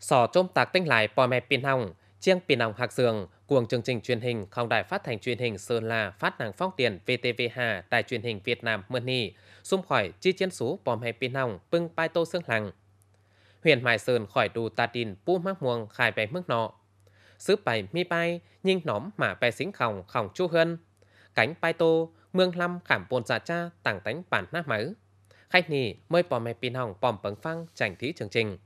Sò trôm tạc tinh lại bò mẹ pin hồng, chiêng pin hồng hạc dường, cuồng chương trình truyền hình không đài phát thanh truyền hình Sơn La phát nàng phong tiền VTV Hà đài truyền hình Việt Nam mơn ni, xung khỏi chi chiến số bò mẹ pin hồng bưng pai tô xương lằng. huyền Mai Sơn khỏi đù tà tin pu mắc muông khai bè mức nọ. Sứ bày mi pai, nhưng nóm mà bè xính khòng khòng chu hơn. Cánh pai tô, mương lâm khảm bồn giả dạ cha tặng tánh bản nát máu. Khách nì mời bò mẹ pin hồng bòm bấn phăng chảnh thí chương trình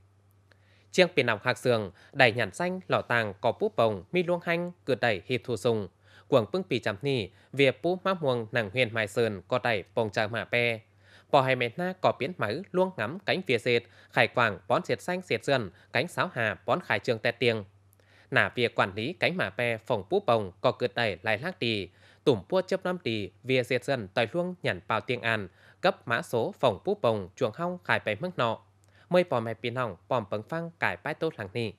chiêng pì nọc hạc sườn đẩy nhàn xanh lỏ tàng có búp bồng mi luông hanh cửa đẩy hít thu sùng quảng bưng pì chấm nỉ về bú má muông nàng huyền mai sơn có đầy bồng trà mạ pe bò hay mệt na có biến máy luông ngắm cánh phía sệt khải quảng bón diệt xanh diệt sườn cánh sáo hà bón khải trường tẹt tiền nả việc quản lý cánh mạ pe phòng búp bồng có cửa đẩy lại lác tì tủm pua chấp năm tì về diệt sườn tài luông nhản bào tiên an cấp mã số phòng búp bồng chuồng hong khải bảy mức nọ mới bỏ mẹ bị hỏng, bòm bấn phăng cải bái tốt làng nì.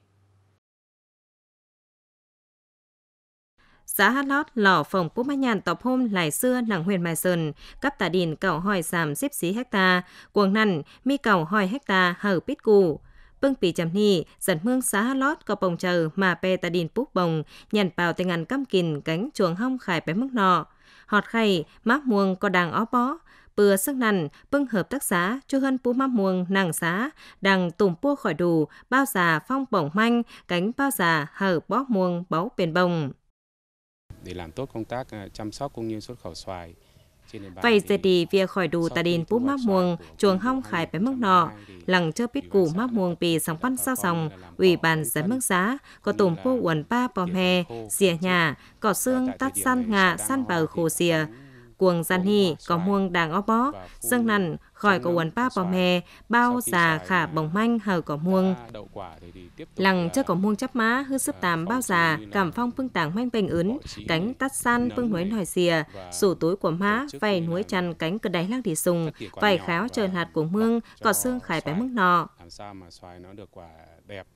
Giá hát lót lò phòng bố ma nhàn tọp hôm lại xưa nặng huyền mai sơn, cấp tà đìn cầu hỏi giảm xếp xí hecta, quần nằn mi cầu hỏi hecta hở pít cù. Bưng pì chấm nì dần mương xá hát lót có bồng chờ mà pê tà đìn búc bồng, nhàn bào tình ngàn căm kìn cánh chuồng hông khải bé mức nọ. Họt khay, máp muông có đàng ó bó, bừa sức nằn, bưng hợp tác giá, cho hơn bú mắm muồng nàng giá, đằng tùm pua khỏi đủ, bao già phong bổng manh, cánh bao già hở bó muồng báu bền bồng. Để làm tốt công tác ờ, chăm sóc cũng như xuất khẩu xoài, Vậy giờ đi việc khỏi đủ ta đến bút mắc muồng chuồng hong khải bé mức nọ, lằng chơ biết củ mắc muồng bị sóng văn sao sòng, ủy bàn giấn mức giá, có tổm pô uẩn ba bò mè, dìa nhà, cỏ xương tắt săn ngạ săn bờ khổ dìa, cuồng gian hi có muông đàng ó bó, dương nằn, khỏi có quần ba bò mè, bao già khả bồng manh hờ có muông. Lằng chưa có muông chắp má, hư sấp tàm bao già, cảm phong phương tảng manh bình ứng cánh tắt san phương huế nòi xìa, sủ túi của má, vầy núi chăn cánh cờ đáy lang thì sùng, vầy khéo trời hạt của muông, cỏ xương khải bé mức nọ. đẹp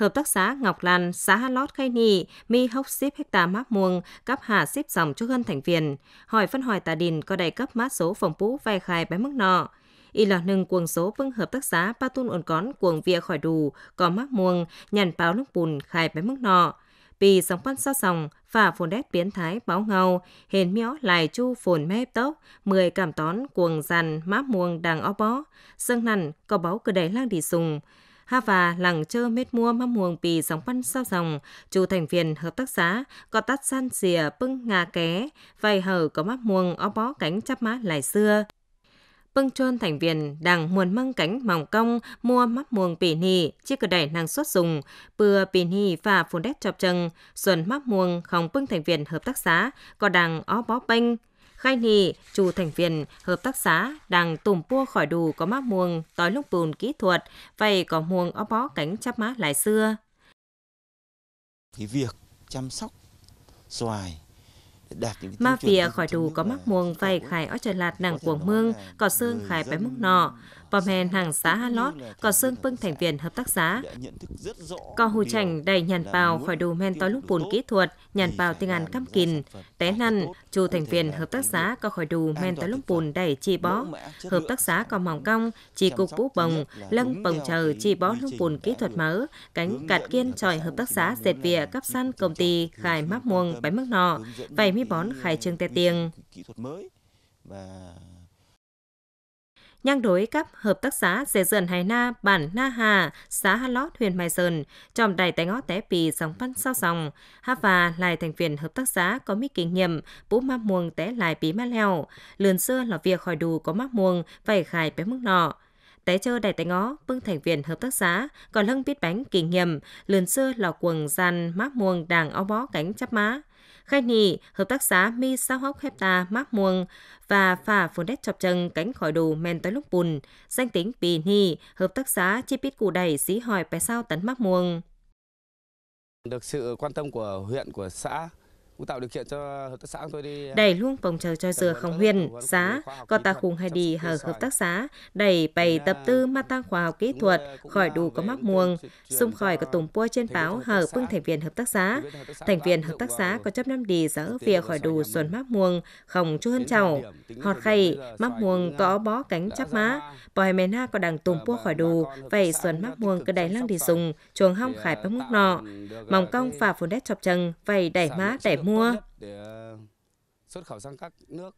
Hợp tác xã Ngọc Lan, xã Hát Lót khai Nì, mi hốc xếp hecta mác muông, cấp hạ xếp dòng cho hơn thành viên. Hỏi phân hỏi tà đình có đầy cấp mát số phòng phú vai khai bé mức nọ y là nâng cuồng số vâng hợp tác xã ba tôn ổn cón cuồng vía khỏi đủ, có mắc muông, nhằn báo nước bùn khai bé mức nọ. pì sóng quan sao sòng, phả phồn đét biến thái báo ngầu, hền mió lại chu phồn mê tốc, mười cảm tón cuồng dàn máp muông đàng o bó, sân nằn có báo cơ đầy lang đi sùng ha và làng chơ mết mua mâm muồng pì sóng văn sao dòng, chủ thành viên hợp tác xã, có tắt san xìa pưng ngà ké, vài hở có mắt muồng ó bó cánh chắp má lại xưa. Bưng trôn thành viên đảng muôn măng cánh mỏng cong mua mắt muồng bì nì, chiếc cờ đẩy năng suất dùng, bừa bì nì và phun đét chọc chân xuân mắt muồng không bưng thành viên hợp tác xã, có đảng ó bó banh, khai nì, chủ thành viên, hợp tác xã đang tùm pua khỏi đủ có mắc muông, tối lúc bùn kỹ thuật, vậy có muông ó bó cánh chắp má lại xưa. Cái việc chăm sóc xoài Ma phía khỏi đủ có mắc muông vầy khải ở trời lạt nàng cuồng mương có xương khải bé múc nọ Pom Hen hàng xã Ha Lót, Cò Sương Pưng thành viên hợp tác xã. Cò Hù Chảnh đầy nhàn bào khỏi đồ men to lúc bùn kỹ thuật, nhàn bào tiếng Anh cam kìn. Té năn, chủ thành viên hợp tác xã có khỏi đồ men to lúc bùn đầy chi bó. Hợp tác xã có mỏng cong, chi cục bú bồng, lân bồng chờ chi bó lúc bùn kỹ thuật mỡ, cánh cạt kiên tròi hợp tác xã dệt vỉa cấp săn công ty khai mắc muông bánh mức nọ, vầy mi bón khai trương tê tiền. Kỹ thuật mới và nhang đối cấp hợp tác xã dề dần hải na bản na hà xã hà lót huyện mai sơn tròm đầy tay ngó té pì sóng văn sau sòng hà và lại thành viên hợp tác xã có mi kinh nghiệm bú ma muông té lại bí ma leo lườn xưa là việc khỏi đủ có mắc muông phải khai bé mức nọ té chơ đài té ngó bưng thành viên hợp tác xã còn lưng biết bánh kinh nghiệm lườn xưa là quần dàn mắc muông đàng ao bó cánh chắp má khai nghị hợp tác xã mi sao hóc hepta mác muông và phà phồn đét chọc chân cánh khỏi đồ men tới lúc bùn, danh tính bì nì, hợp tác xã chi pít củ Đầy dí hỏi bài sao tấn mác muông. Được sự quan tâm của huyện, của xã, Đẩy luôn bồng chờ cho dừa không huyền, giá, có ta khùng hay đi hờ hợp tác xã, đẩy bày à, tập tư ma tăng khoa học kỹ thuật, à, khỏi đủ có mắc muồng xung khỏi có tùng bua trên báo hờ bưng thành viên hợp tác xã. Thành viên hợp tác xã à, có chấp năm đi dỡ vỉa khỏi đủ xuân mắc muồng không chú hơn chầu. Họt khay, mắc muồng có bó cánh chắp má, bòi mè ha có đằng tùng bua khỏi đủ, vậy xuân mắc muồng cứ đẩy lăng đi dùng, chuồng hong khải bấm ngốc nọ. Mỏng cong phà phun đét chọc chân vậy đẩy má đẩy muông mua. Để ờ, xuất khẩu sang các nước.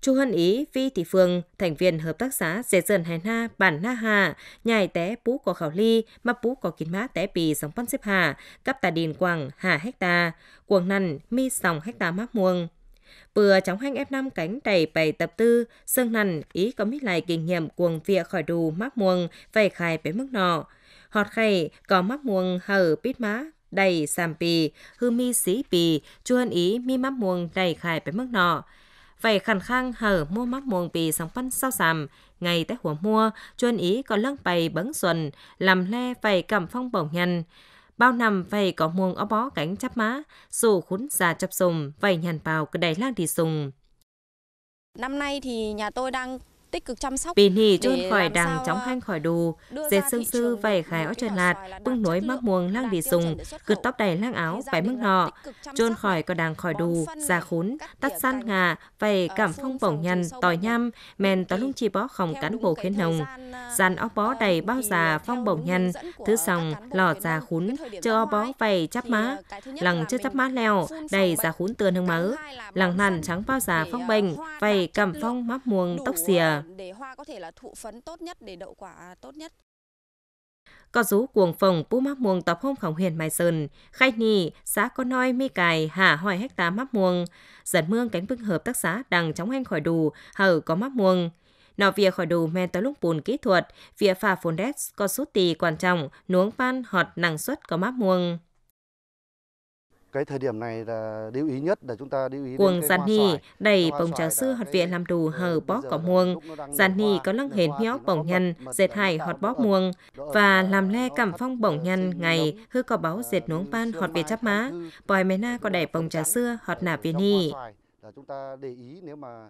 Chu Hân Ý, Vi Thị Phương, thành viên hợp tác xã Dệt Dần Hèn Na Bản Na Hà, nhài té Pú Cỏ Khảo Ly, mà Pú Cỏ Kín Má té Pì Sóng Păn Xếp Hà, Cắp Tà Đìn Quảng Hà Hecta, Quảng Nằn Mi Sòng Hecta Máp Muông. Vừa chóng hành F5 cánh đầy bày tập tư, sơn nằn ý có mít lại kinh nghiệm cuồng vịa khỏi đù máp muông, vầy khai bế mức nọ. Họt khay có máp muông hở bít má, đầy pì hư mi xí pì, chu hân ý mi mắm muông đầy khai bế mức nọ. Vậy khẳng khăng hở mua mắm muông pì sóng phân sao sàm, ngày tới mua chu hân ý có lân bày bấn xuân, làm le vậy cầm phong bổng nhân. Bao năm vậy có muông ó bó cánh chắp má, dù khốn già chập sùng, vậy nhàn bào cứ đầy lang thì sùng. Năm nay thì nhà tôi đang tích cực chăm sóc. bình Bini chun khỏi đàng chóng à, hanh khỏi đù, dệt sương sư vảy khái ở trần lạt, bưng nối mắc muồng lang đi dùng, cướp tóc đầy lang áo, vải mức nọ. Chun khỏi có đàng khỏi đù, già khốn, tắt săn ngà, vảy cảm phong bổng nhằn, tỏi nhăm, men tỏ lung chi bó khổng cán bộ khiến nồng. À, dàn óc bó đầy bao à, già phong bổng nhằn, thứ sòng, lò già khốn, chơ bó vảy chắp má, lằng chưa chắp má leo, đầy già khốn tươn hương mỡ lằng nằn trắng bao già phong bệnh, vảy cảm phong mắc muồng tóc xìa quả. Dạ. Để hoa có thể là thụ phấn tốt nhất, để đậu quả tốt nhất. Có rú cuồng phòng bú mắc muông tập hôm khổng huyền mai sơn, khai nì, xã con noi mi cài hạ hỏi hecta mắc muông, dần mương cánh bưng hợp tác xã đang chóng hanh khỏi đủ, hở có mắc muông. Nó vía khỏi đủ men tới lúc bùn kỹ thuật, vía phà phồn đét có số tì quan trọng, nuống pan họt năng suất có mắc muông cái thời điểm này là lưu ý nhất là chúng ta lưu ý quần giàn ni đầy bồng trà sư hoạt viện làm đủ hờ bó cỏ muông giàn ni có lăng hền hiếu bồng nhăn dệt hải hoạt bó muông và làm le cảm phong bồng nhăn ngày hư cỏ báo dệt nuống ban hoạt viện chắp má bòi mê na có đầy bồng trà xưa hoạt nà viện ni chúng ta để ý nếu mà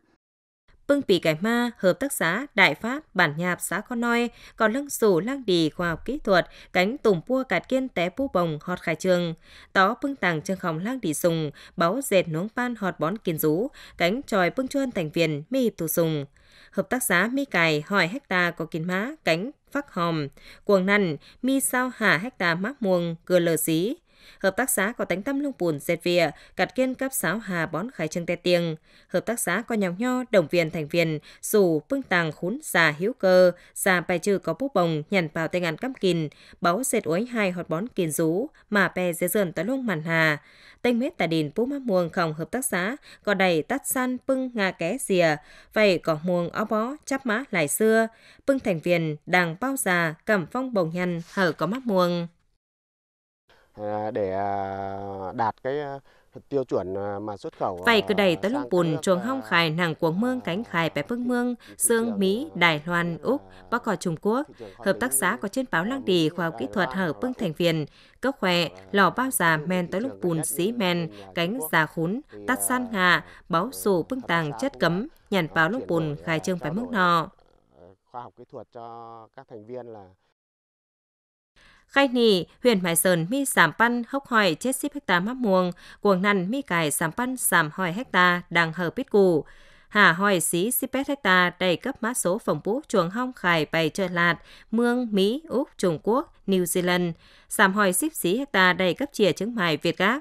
Bưng Pì Cải Ma, Hợp tác xã Đại Pháp, Bản Nhạp, xã Con Noi, còn lăng sủ lăng đì khoa học kỹ thuật, cánh tùng pua cạt kiên té pu bồng họt khai trường. Tó bưng tàng trương khổng lăng đì sùng, báo dệt nướng pan họt bón kiên rú, cánh tròi bưng chuân thành viên mi hiệp tù sùng. Hợp tác xã mi cải hỏi hecta có kín má, cánh phắc hòm, cuồng năn mi sao hà hecta mắc muông, cửa lờ xí Hợp tác xã có tánh tâm lung bùn dệt vỉa, cặt kiên cấp sáo hà bón khai trưng tê tiêng. Hợp tác xã có nhọc nho, đồng viên thành viên, dù bưng tàng khún già hiếu cơ, già bài trừ có bốc bồng, nhằn vào tay ngàn cắm kìn, báo dệt uối hai hột bón kìn rú, mà bè dễ dần tới lung màn hà. Tênh mết tà đình bú mắt muông không hợp tác xã, có đầy tắt san bưng nga ké dìa, vậy có muông ó bó, chắp má lại xưa, bưng thành viên đàng bao già, cẩm phong bồng nhăn, hở có mắt muông. À, để à, đạt cái à, tiêu chuẩn mà xuất khẩu. Vậy cứ đẩy tới lúc bùn chuồng hong khai nàng cuống mương cánh khai bé phương mương, xương Mỹ, Đài Loan, Úc, bắc cò Trung Quốc. Hợp tác xã có trên báo lang đì khoa học kỹ thuật hở bưng thành viên, cốc khỏe, lò bao già men tới lúc bùn xí men, cánh già khún, tắt san ngà, báo sù ừ, bưng tàng chất cấm, nhàn báo lúc bùn khai trương phải mức nọ. Ờ, khoa học kỹ thuật cho các thành viên là khai nì, huyện Mai Sơn mi sảm pan hốc hỏi chết xíp hecta mắc muông, cuồng nằn mi cải sảm pan sảm hỏi hecta đang hờ bít cù. Hà hỏi xí xíp hecta đầy cấp mã số phòng bú chuồng hong khải bày trời lạt, mương Mỹ, Úc, Trung Quốc, New Zealand. sảm hỏi xíp xí hecta đầy cấp chìa chứng mài Việt Gáp.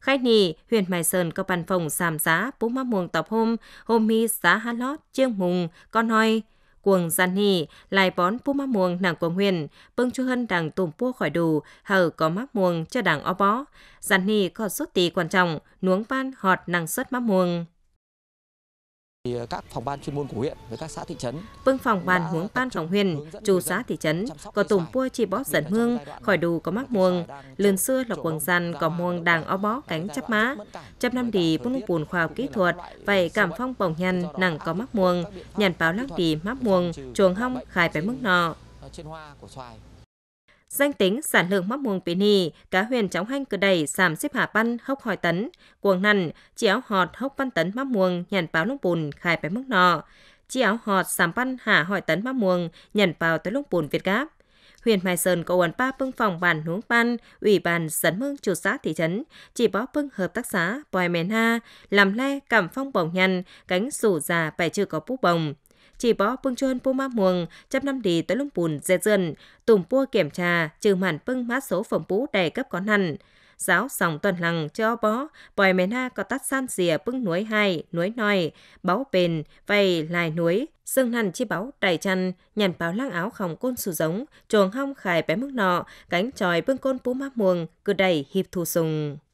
Khai nì, huyện Mai Sơn có bàn phòng giảm giá bú mắc muông tập hôm, hôm mi giá hát lót, chiêng mùng, con hoi cuồng gian hì, lại bón phu má muồng nàng của huyền, bưng chu hân đảng tùm phu khỏi đủ, hở có má muồng cho đảng o bó. Gian hì có suốt tì quan trọng, nuống ban họt nàng xuất má muồng. Ờ, các phòng ban chuyên môn của huyện với các xã thị trấn. Vương phòng ban huống ban phòng huyện, chủ xã thị trấn có tùng pua chi bó dẫn hương, khỏi đủ có mắc muông. Lần xưa là quần gian có muông đàng ó bó cánh chắp má. Trăm năm đi bún bùn khoa học kỹ thuật, vậy cảm phong bồng nhăn nặng có mắc muông, nhàn báo lắc đi mắc muông, chuồng hông khai bé mức nọ. Trên hoa của xoài. Danh tính sản lượng mắc muông pini, cá huyền chóng hanh cửa đầy giảm xếp hạ ban hốc hỏi tấn, cuồng nằn, chỉ áo họt hốc ban tấn mắc muồng nhàn báo lông bùn khai bé mức nọ. Chỉ áo họt giảm ban hạ hỏi tấn mắc muồng nhàn báo tới lông bùn Việt Gáp huyện Mai Sơn có quán ba bưng phòng bàn hướng ban, ủy ban sấn mương chủ xã thị trấn, chỉ bó bưng hợp tác xã, bòi mèn ha, làm le, cảm phong bồng nhăn, cánh sủ già bẻ chưa có bú bồng, chỉ bó bưng chôn bô ma muồng, trăm năm đi tới lung bùn dè dườn, tùm pua kiểm tra trừ màn bưng mát số phẩm phú đầy cấp con hẳn. Giáo sòng tuần lằng cho bó, bòi mẹ na có tắt san xìa bưng núi hai, núi nòi, báo bền, vầy lại núi, sưng hẳn chi báo đầy chăn, nhằn báo lang áo khòng côn sù giống, chuồng hong khải bé mức nọ, cánh tròi bưng côn bú má muồng, cứ đầy hiệp thù sùng.